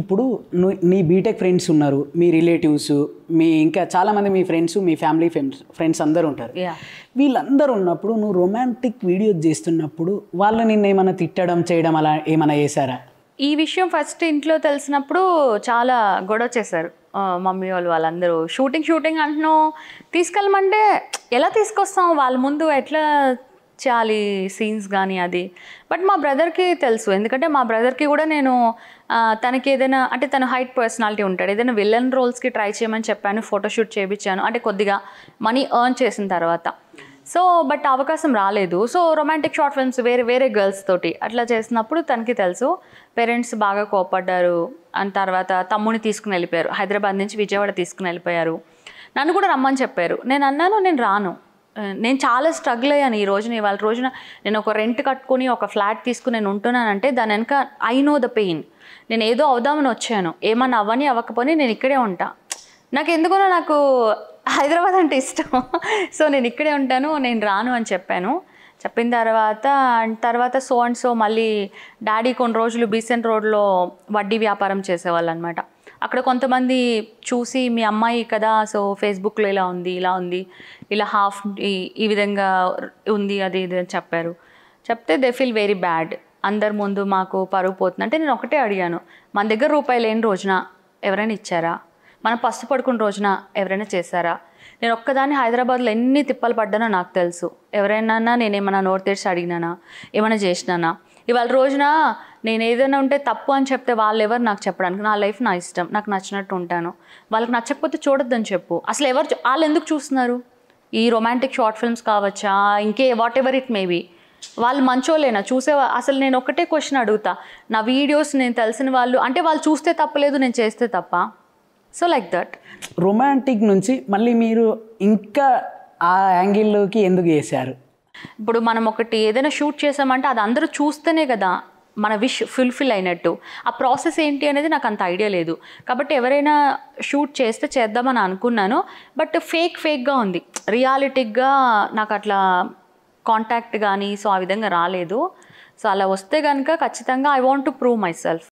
ఇప్పుడు నీ BTech friends ఉన్నారు మీ రిలేటివ్స్ మీ ఇంకా చాలామంది మీ ఫ్రెండ్స్ మీ ఫ్యామిలీ ఫ్రెండ్స్ ఫ్రెండ్స్ అందరూ ఉంటారు వీళ్ళందరూ ఉన్నప్పుడు నువ్వు రొమాంటిక్ వీడియోస్ చేస్తున్నప్పుడు వాళ్ళు నిన్న ఏమైనా తిట్టడం చేయడం అలా ఏమైనా చేశారా ఈ విషయం ఫస్ట్ ఇంట్లో తెలిసినప్పుడు చాలా గొడవ చేశారు మమ్మీ వాళ్ళు వాళ్ళందరూ షూటింగ్ షూటింగ్ అంటున్నావు తీసుకెళ్ళమంటే ఎలా తీసుకొస్తాం వాళ్ళ ముందు ఎట్లా చాలి సీన్స్ కానీ అది బట్ మా బ్రదర్కి తెలుసు ఎందుకంటే మా బ్రదర్కి కూడా నేను తనకి ఏదైనా అంటే తను హైట్ పర్సనాలిటీ ఉంటాడు ఏదైనా విలన్ రోల్స్కి ట్రై చేయమని చెప్పాను ఫోటోషూట్ చేయించాను అంటే కొద్దిగా మనీ ఎర్న్ చేసిన తర్వాత సో బట్ అవకాశం రాలేదు సో రొమాంటిక్ షార్ట్ ఫిల్మ్స్ వేరే వేరే గర్ల్స్ తోటి అట్లా చేసినప్పుడు తనకి తెలుసు పేరెంట్స్ బాగా కోపడ్డారు అండ్ తర్వాత తమ్ముని తీసుకుని వెళ్ళిపోయారు హైదరాబాద్ నుంచి విజయవాడ తీసుకుని వెళ్ళిపోయారు నన్ను కూడా రమ్మని చెప్పారు నేను అన్నాను నేను రాను నేను చాలా స్ట్రగుల్ అయ్యాను ఈ రోజున ఇవాళ రోజున నేను ఒక రెంట్ కట్టుకుని ఒక ఫ్లాట్ తీసుకుని నేను ఉంటున్నానంటే దాని వెనక ఐ నో ద పెయిన్ నేను ఏదో అవుదామని వచ్చాను ఏమన్నా అవ్వని అవ్వకపోయి నేను ఇక్కడే ఉంటా నాకు ఎందుకనో నాకు హైదరాబాద్ అంటే ఇష్టం సో నేను ఇక్కడే ఉంటాను నేను రాను అని చెప్పాను చెప్పిన తర్వాత తర్వాత సో అండ్ సో మళ్ళీ డాడీ కొన్ని రోజులు బీసెంట్ రోడ్లో వడ్డీ వ్యాపారం చేసేవాళ్ళు అనమాట అక్కడ కొంతమంది చూసి మీ అమ్మాయి కదా సో ఫేస్బుక్లో ఇలా ఉంది ఇలా ఉంది ఇలా హాఫ్ ఈ విధంగా ఉంది అది ఇది అని చెప్పారు చెప్తే దే ఫీల్ వెరీ బ్యాడ్ అందరి ముందు మాకు పరువు పోతుంది అంటే నేను ఒకటే అడిగాను మన దగ్గర రూపాయి లేని రోజున ఎవరైనా ఇచ్చారా మనం పస్తు పడుకున్న రోజున ఎవరైనా చేశారా నేను ఒక్కదాన్ని హైదరాబాద్లో ఎన్ని తిప్పలు పడ్డానో నాకు తెలుసు ఎవరైనా నేనేమైనా నోరు తెరిచి అడిగినానా ఏమైనా చేసినానా ఇవాళ రోజున నేను ఏదైనా ఉంటే తప్పు అని చెప్తే వాళ్ళు ఎవరు నాకు చెప్పడానికి నా లైఫ్ నా ఇష్టం నాకు నచ్చినట్టు ఉంటాను వాళ్ళకి నచ్చకపోతే చూడొద్దని చెప్పు అసలు ఎవరు వాళ్ళు ఎందుకు చూస్తున్నారు ఈ రొమాంటిక్ షార్ట్ ఫిల్మ్స్ కావచ్చా ఇంకే వాట్ ఎవర్ ఇట్ మేబీ వాళ్ళు మంచోలేనా చూసే అసలు నేను ఒకటే క్వశ్చన్ అడుగుతా నా వీడియోస్ నేను తెలిసిన వాళ్ళు అంటే వాళ్ళు చూస్తే తప్పలేదు నేను చేస్తే తప్ప సో లైక్ దట్ రొమాంటిక్ నుంచి మళ్ళీ మీరు ఇంకా ఆ యాంగిల్లోకి ఎందుకు వేశారు ఇప్పుడు మనం ఒకటి ఏదైనా షూట్ చేసామంటే అది అందరూ చూస్తేనే కదా మన విష్ ఫుల్ఫిల్ అయినట్టు ఆ ప్రాసెస్ ఏంటి అనేది నాకు అంత ఐడియా లేదు కాబట్టి ఎవరైనా షూట్ చేస్తే చేద్దామని అనుకున్నాను బట్ ఫేక్ ఫేక్గా ఉంది రియాలిటిక్గా నాకు అట్లా కాంటాక్ట్ కానీ సో ఆ విధంగా రాలేదు సో అలా వస్తే కనుక ఖచ్చితంగా I want to prove my self